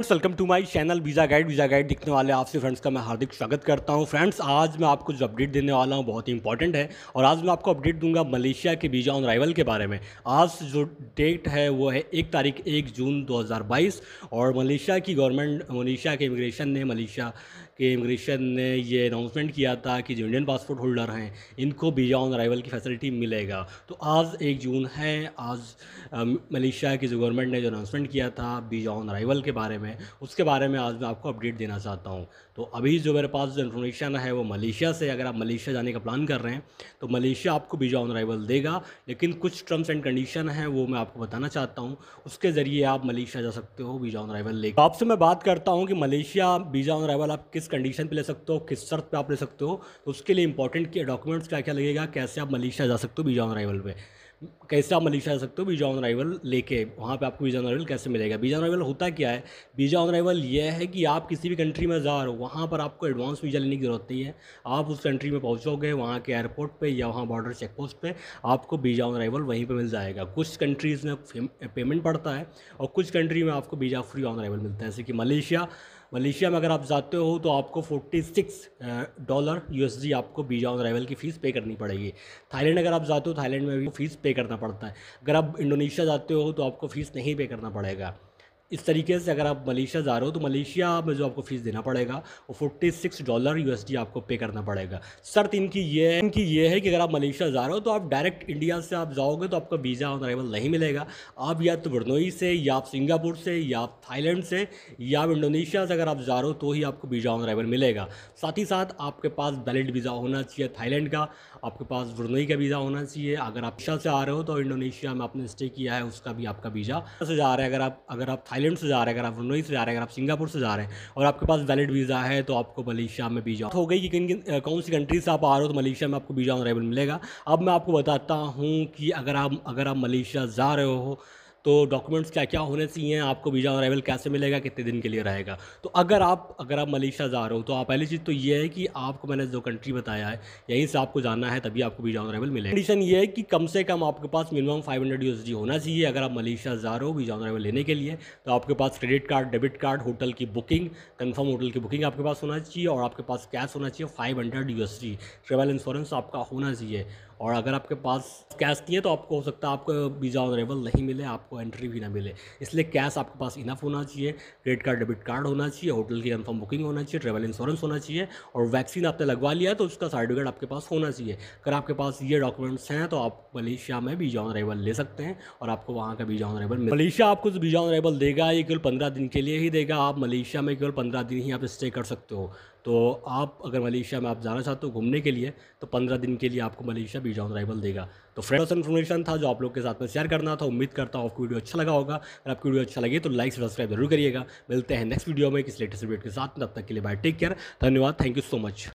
welcome to my channel visa guide visa guide दिखने वाले आपसे फ्रेंड्स का मैं हार्दिक स्वागत करता हूं फ्रेंड्स आज मैं आपको जो अपडेट देने वाला हूं बहुत ही इंपॉर्टेंट है और आज मैं आपको अपडेट दूंगा मलेशिया के वीज़ा ऑन राइवल के बारे में आज जो डेट है वो है एक तारीख एक जून दो और मलेशिया की गवर्नमेंट मलेशिया के इमिग्रेशन ने मलेशिया कि इमिग्रेशन ने ये अनाउंसमेंट किया था कि जो इंडियन पासपोर्ट होल्डर हैं इनको वीज़ा ऑन अराइवल की फैसिलिटी मिलेगा तो आज एक जून है आज मलेशिया की जो गवर्नमेंट ने जो अनाउंसमेंट किया था वीज़ा ऑन अराइवल के बारे में उसके बारे में आज मैं आपको अपडेट देना चाहता हूँ तो अभी जो मेरे पास जो इन्फॉर्मेशन है वो मलेशिया से अगर आप मलेशिया जाने का प्लान कर रहे हैं तो मलेशिया आपको वीज़ा ऑन अराइवल देगा लेकिन कुछ टर्म्स एंड कंडीशन हैं वो मैं आपको बताना चाहता हूँ उसके ज़रिए आप मलेशिया जा सकते हो वीज़ा ऑन अराइवल लेकर आपसे मैं बात करता हूँ कि मलेशिया वीज़ा ऑन अराइवल आप किस किस कंडीशन पे ले सकते हो किस शर्त पे आप ले सकते हो तो उसके लिए इंपॉर्टेंट कि डॉक्यूमेंट्स क्या क्या लगेगा कैसे आप मलेशिया जा सकते हो वीज़ा ऑन अराइवल पे कैसे आप मलेशिया जा सकते हो वीज़ा ऑन अराइवल लेके वहाँ पे आपको वीज़ा ऑन अराइवल कैसे मिलेगा वीज़ा ऑन अराइवल होता क्या है वीज़ा ऑन अराइवल यह है कि आप किसी भी कंट्री में जा रहे हो वहाँ पर आपको एडवांस वीज़ा लेने की ज़रूरत नहीं है आप उस कंट्री में पहुँचोगे वहाँ के एयरपोर्ट पर या वहाँ बॉर्डर चेक पोस्ट पर आपको वीज़ा ऑन अराइवल वहीं पर मिल जाएगा कुछ कंट्रीज़ में पेमेंट पड़ता है और कुछ कंट्री में आपको वीज़ा फ्री ऑन अराइवल मिलता है जैसे कि मलेशिया मलेशिया में अगर आप जाते हो तो आपको 46 डॉलर यूएसडी आपको बीजा ऑन अराइवल की फ़ीस पे करनी पड़ेगी थाईलैंड अगर आप जाते हो थाईलैंड में भी फ़ीस पे करना पड़ता है अगर आप इंडोनेशिया जाते हो तो आपको फ़ीस नहीं पे करना पड़ेगा इस तरीके से अगर आप मलेशिया जा रहे हो तो मलेशिया में जो आपको फ़ीस देना पड़ेगा वो फोर्टी सिक्स डॉलर यू आपको पे करना पड़ेगा शर्त इनकी ये है इनकी ये है कि अगर आप मलेशिया जा रहे हो तो आप डायरेक्ट इंडिया से आप जाओगे तो आपका वीज़ा ऑन अराइवल नहीं मिलेगा आप या तो बरनोई से या आप सिंगापुर से या आप थाईलैंड से या आप इंडोनेशिया से अगर आप जा रहे हो तो ही आपको वीज़ा ऑन अराइवल मिलेगा साथ ही साथ आपके पास वैलिड वीज़ा होना चाहिए थाईलैंड का आपके पास बरनोई का वीज़ा होना चाहिए अगर आप शाह से आ रहे हो तो इंडोनेशिया में आपने स्टे किया है उसका भी आपका वीज़ा से जा रहे हैं अगर आप अगर आप थाईलैंड से जा रहे हैं अगर आप रुनोई से जा रहे हैं अगर आप सिंगापुर से जा रहे हैं और आपके पास वैलिड वीज़ा है तो आपको मलेशिया में वीज़ा हो गई कि किन किन कौन सी कंट्री से आप आ रहे हो तो मलेशिया में आपको वीज़ा ऑनरेबल मिलेगा अब मैं आपको बताता हूँ कि अगर आप अगर आप मलेशिया जा रहे हो तो डॉक्यूमेंट्स क्या क्या होने चाहिए आपको वीज़ा अराइवल कैसे मिलेगा कितने दिन के लिए रहेगा तो अगर आप अगर आप मलेशिया जा रहे हो तो आप पहली चीज़ तो ये है कि आपको मैंने जो कंट्री बताया है यहीं से आपको जाना है तभी आपको वीज़ा अराइवल मिलेगा कंडीशन ये है कि कम से कम आपके पास मिनिमम फाइव हंड्रेड होना चाहिए अगर आप मलेशिया जा रहे हो वीज़ा अराइवल लेने के लिए तो आपके पास credit card debit card hotel की बुकिंग कन्फर्म होटल की बुकिंग आपके पास होना चाहिए और आपके पास कैश होना चाहिए फाइव हंड्रेड ट्रेवल इंश्योरेंस आपका होना चाहिए और अगर आपके पास कैश नहीं है तो आपको हो सकता है आपको वीज़ा ऑनरेबल नहीं मिले आपको एंट्री भी ना मिले इसलिए कैश आपके पास इनफ होना चाहिए क्रेडिट कार्ड डेबिट कार्ड होना चाहिए होटल की कन्फर्म बुकिंग होना चाहिए ट्रेवल इंश्योरेंस होना चाहिए और वैक्सीन आपने लगवा लिया है तो उसका सर्टिफिकेट आपके पास होना चाहिए अगर आपके पास ये डॉक्यूमेंट्स हैं तो आप मलेशिया में वीज़ा ऑनरेबल ले सकते हैं और आपको वहाँ का वीज़ा ऑनरेबल मलेशिया आपको वीज़ा ऑनरेबल देगा ये केवल पंद्रह दिन के लिए ही देगा आप मलेशिया में केवल पंद्रह दिन ही आप स्टे कर सकते हो तो आप अगर मलेशिया में आप जाना चाहते हो घूमने के लिए तो पंद्रह दिन के लिए आपको मलेशिया बीजाउन राइवल देगा तो फ्रेंड्स इन्फॉर्मेशन था जो आप लोग के साथ में शेयर करना था उम्मीद करता हूँ आपको वीडियो अच्छा लगा होगा अगर आपको वीडियो अच्छा लगे तो लाइक सब्सक्राइब जरूर करिएगा मिलते हैं नेक्स्ट वीडियो में किस लेटेस्ट अपडेट के साथ तब तक के लिए बाय टेक केयर धन्यवाद थैंक यू सो मच